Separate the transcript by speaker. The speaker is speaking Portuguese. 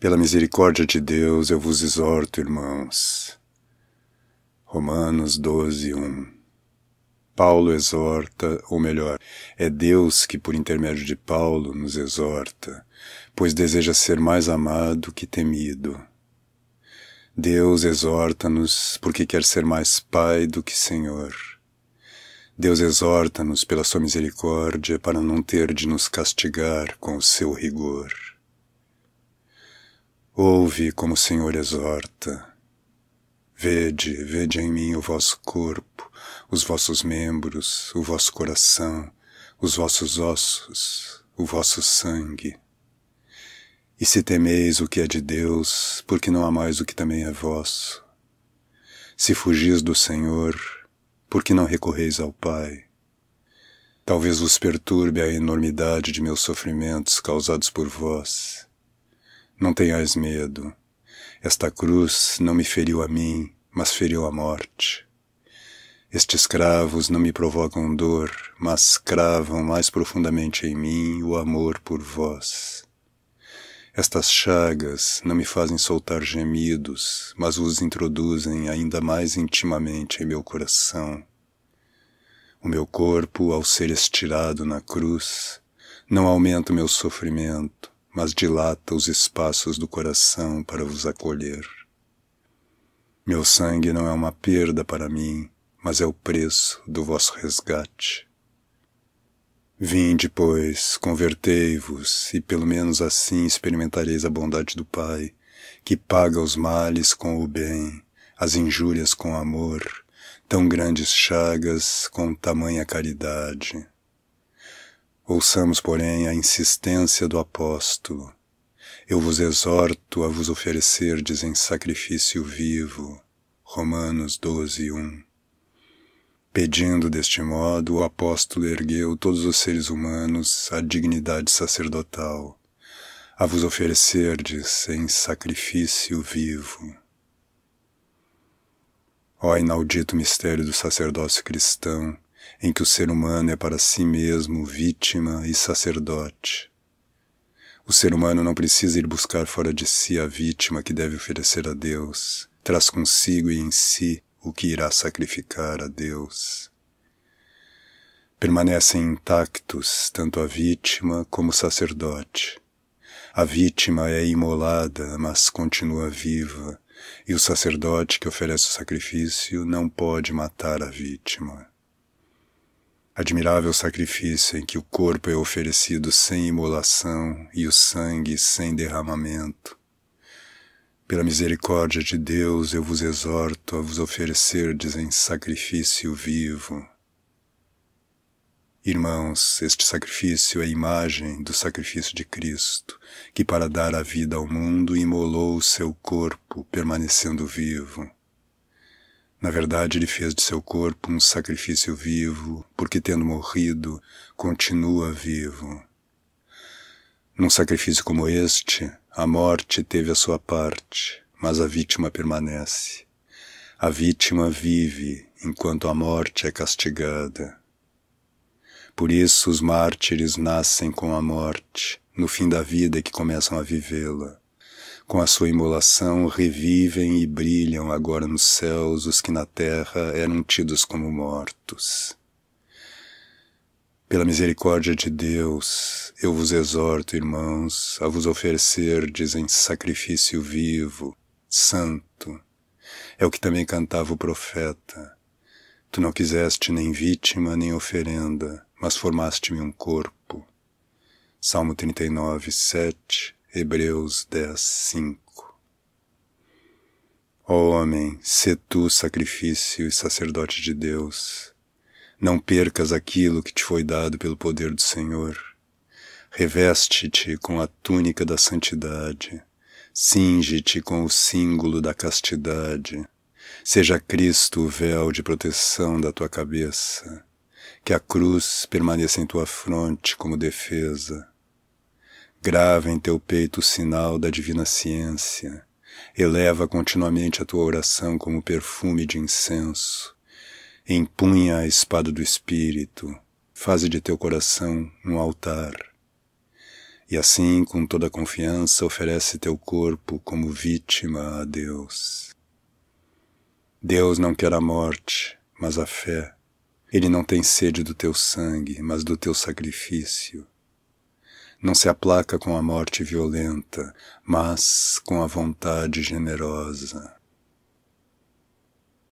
Speaker 1: Pela misericórdia de Deus, eu vos exorto, irmãos. Romanos 12, 1. Paulo exorta, ou melhor, é Deus que, por intermédio de Paulo, nos exorta, pois deseja ser mais amado que temido. Deus exorta-nos porque quer ser mais Pai do que Senhor. Deus exorta-nos pela sua misericórdia para não ter de nos castigar com o seu rigor. Ouve como o Senhor exorta. Vede, vede em mim o vosso corpo, os vossos membros, o vosso coração, os vossos ossos, o vosso sangue. E se temeis o que é de Deus, porque não amais o que também é vosso. Se fugis do Senhor, porque não recorreis ao Pai. Talvez vos perturbe a enormidade de meus sofrimentos causados por vós não tenhais medo. Esta cruz não me feriu a mim, mas feriu a morte. Estes cravos não me provocam dor, mas cravam mais profundamente em mim o amor por vós. Estas chagas não me fazem soltar gemidos, mas os introduzem ainda mais intimamente em meu coração. O meu corpo, ao ser estirado na cruz, não aumenta o meu sofrimento, mas dilata os espaços do coração para vos acolher. Meu sangue não é uma perda para mim, mas é o preço do vosso resgate. Vinde, pois, convertei-vos, e pelo menos assim experimentareis a bondade do Pai, que paga os males com o bem, as injúrias com amor, tão grandes chagas com tamanha caridade. Ouçamos, porém, a insistência do apóstolo. Eu vos exorto a vos oferecerdes em sacrifício vivo. Romanos 12, 1. Pedindo deste modo, o apóstolo ergueu todos os seres humanos à dignidade sacerdotal, a vos oferecerdes em sacrifício vivo. Ó inaudito mistério do sacerdócio cristão, em que o ser humano é para si mesmo vítima e sacerdote. O ser humano não precisa ir buscar fora de si a vítima que deve oferecer a Deus, traz consigo e em si o que irá sacrificar a Deus. Permanecem intactos tanto a vítima como o sacerdote. A vítima é imolada, mas continua viva, e o sacerdote que oferece o sacrifício não pode matar a vítima. Admirável sacrifício em que o corpo é oferecido sem imolação e o sangue sem derramamento. Pela misericórdia de Deus, eu vos exorto a vos oferecerdes em sacrifício vivo. Irmãos, este sacrifício é imagem do sacrifício de Cristo, que para dar a vida ao mundo imolou o seu corpo, permanecendo vivo. Na verdade, ele fez de seu corpo um sacrifício vivo, porque tendo morrido, continua vivo. Num sacrifício como este, a morte teve a sua parte, mas a vítima permanece. A vítima vive enquanto a morte é castigada. Por isso os mártires nascem com a morte, no fim da vida é que começam a vivê-la. Com a sua imolação, revivem e brilham agora nos céus os que na terra eram tidos como mortos. Pela misericórdia de Deus, eu vos exorto, irmãos, a vos oferecerdes em sacrifício vivo, santo. É o que também cantava o profeta. Tu não quiseste nem vítima nem oferenda, mas formaste-me um corpo. Salmo 39, 7 Hebreus 10, 5. Ó homem, sê tu sacrifício e sacerdote de Deus. Não percas aquilo que te foi dado pelo poder do Senhor. Reveste-te com a túnica da santidade. Cinge-te com o símbolo da castidade. Seja Cristo o véu de proteção da tua cabeça. Que a cruz permaneça em tua fronte como defesa Grava em teu peito o sinal da divina ciência. Eleva continuamente a tua oração como perfume de incenso. Empunha a espada do Espírito. Faze de teu coração um altar. E assim, com toda a confiança, oferece teu corpo como vítima a Deus. Deus não quer a morte, mas a fé. Ele não tem sede do teu sangue, mas do teu sacrifício não se aplaca com a morte violenta, mas com a vontade generosa.